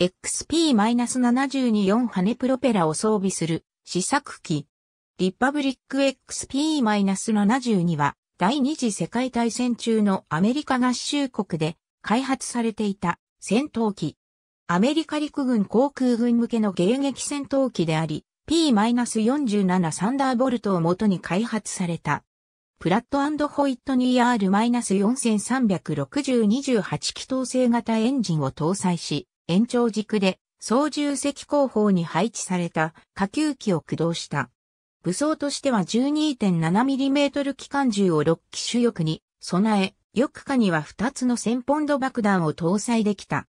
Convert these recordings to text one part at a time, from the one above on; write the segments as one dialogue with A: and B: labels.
A: XP-724 羽プロペラを装備する試作機。リッパブリック XP-72 は第二次世界大戦中のアメリカ合衆国で開発されていた戦闘機。アメリカ陸軍航空軍向けの迎撃戦闘機であり、P-47 サンダーボルトを元に開発された。プラットホイットニー R-4360-28 気筒製型エンジンを搭載し、延長軸で操縦席後方に配置された下級機を駆動した。武装としては 12.7mm 機関銃を6機種翼に備え、翼下には2つの1000ポンド爆弾を搭載できた。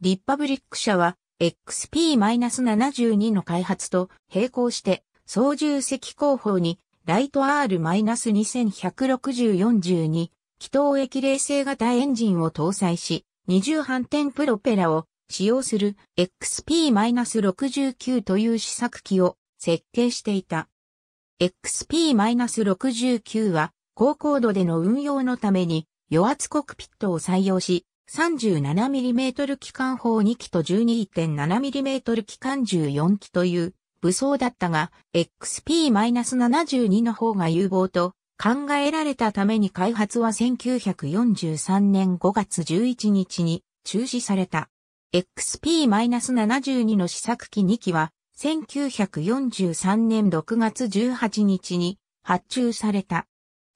A: リッパブリック社は XP-72 の開発と並行して操縦席後方にライト R-2160-42 気筒液冷静型エンジンを搭載し、二重反転プロペラを使用する XP-69 という試作機を設計していた。XP-69 は高高度での運用のために余圧コックピットを採用し、37mm 機関砲2機と 12.7mm 機関14機という武装だったが、XP-72 の方が有望と考えられたために開発は1943年5月11日に中止された。XP-72 の試作機2機は、1943年6月18日に発注された。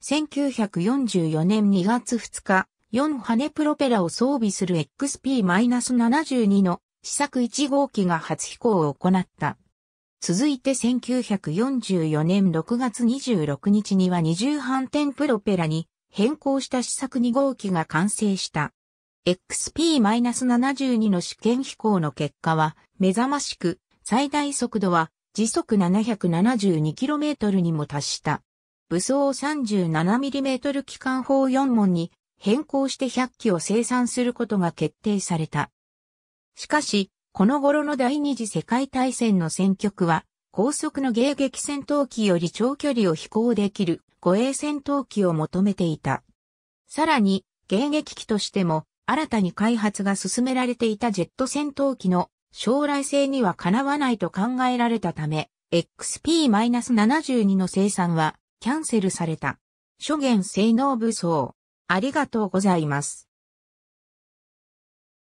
A: 1944年2月2日、4羽プロペラを装備する XP-72 の試作1号機が初飛行を行った。続いて1944年6月26日には20反転プロペラに変更した試作2号機が完成した。XP-72 の試験飛行の結果は、目覚ましく、最大速度は時速 772km にも達した。武装 37mm 機関砲4門に変更して100機を生産することが決定された。しかし、この頃の第二次世界大戦の戦局は、高速の迎撃戦闘機より長距離を飛行できる護衛戦闘機を求めていた。さらに、迎撃機としても新たに開発が進められていたジェット戦闘機の将来性にはかなわないと考えられたため、XP-72 の生産はキャンセルされた。諸元性能武装。ありがとうございます。